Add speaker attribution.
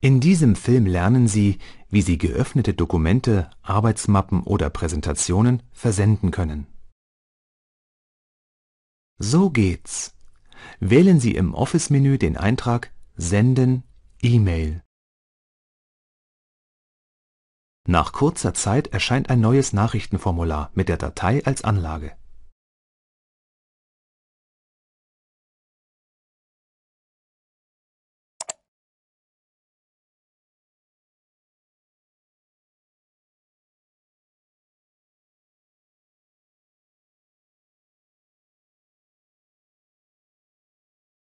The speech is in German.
Speaker 1: In diesem Film lernen Sie, wie Sie geöffnete Dokumente, Arbeitsmappen oder Präsentationen versenden können. So geht's. Wählen Sie im Office-Menü den Eintrag Senden E-Mail. Nach kurzer Zeit erscheint ein neues
Speaker 2: Nachrichtenformular mit der Datei als Anlage